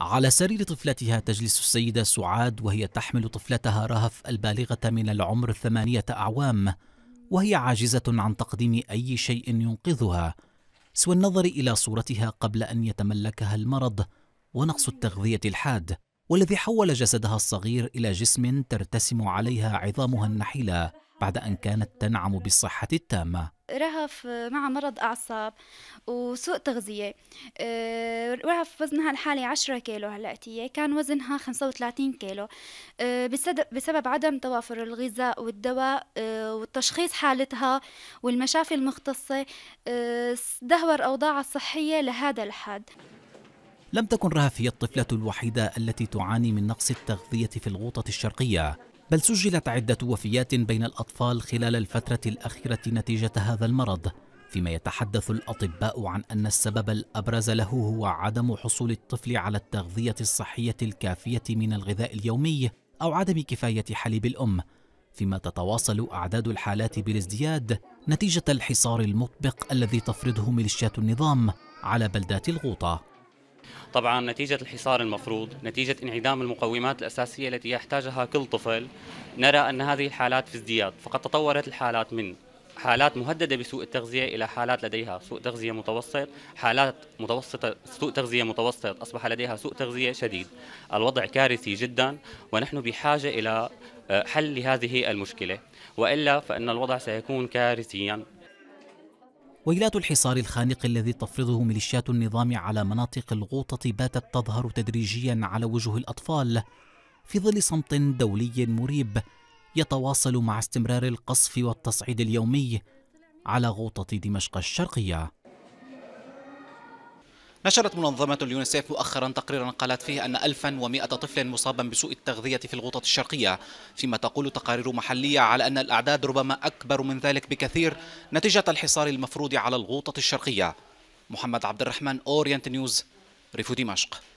على سرير طفلتها تجلس السيدة سعاد وهي تحمل طفلتها رهف البالغة من العمر ثمانية أعوام وهي عاجزة عن تقديم أي شيء ينقذها سوى النظر إلى صورتها قبل أن يتملكها المرض ونقص التغذية الحاد والذي حول جسدها الصغير إلى جسم ترتسم عليها عظامها النحيلة بعد أن كانت تنعم بالصحة التامة رهف مع مرض أعصاب وسوء تغذية آه، رهف وزنها الحالي عشرة كيلو هلأتية كان وزنها خمسة وثلاثين كيلو آه، بسبب عدم توافر الغذاء والدواء آه، والتشخيص حالتها والمشافي المختصة دهور أوضاعها الصحية لهذا الحد لم تكن رهف هي الطفلة الوحيدة التي تعاني من نقص التغذية في الغوطة الشرقية بل سجلت عدة وفيات بين الأطفال خلال الفترة الأخيرة نتيجة هذا المرض فيما يتحدث الأطباء عن أن السبب الأبرز له هو عدم حصول الطفل على التغذية الصحية الكافية من الغذاء اليومي أو عدم كفاية حليب الأم فيما تتواصل أعداد الحالات بالازدياد نتيجة الحصار المطبق الذي تفرضه ميليشيات النظام على بلدات الغوطة طبعا نتيجة الحصار المفروض نتيجة انعدام المقومات الأساسية التي يحتاجها كل طفل نرى أن هذه الحالات في ازدياد فقد تطورت الحالات من حالات مهددة بسوء التغذية إلى حالات لديها سوء تغذية متوسط حالات متوسطة سوء تغذية متوسط أصبح لديها سوء تغذية شديد الوضع كارثي جدا ونحن بحاجة إلى حل لهذه المشكلة وإلا فإن الوضع سيكون كارثيا ويلات الحصار الخانق الذي تفرضه ميليشيات النظام على مناطق الغوطة باتت تظهر تدريجيا على وجوه الأطفال في ظل صمت دولي مريب يتواصل مع استمرار القصف والتصعيد اليومي على غوطة دمشق الشرقية نشرت منظمة اليونيسيف مؤخرا تقريرا قالت فيه أن 1100 طفل مصابا بسوء التغذية في الغوطة الشرقية فيما تقول تقارير محلية على أن الأعداد ربما أكبر من ذلك بكثير نتيجة الحصار المفروض على الغوطة الشرقية محمد عبد الرحمن أورينت نيوز ريف دمشق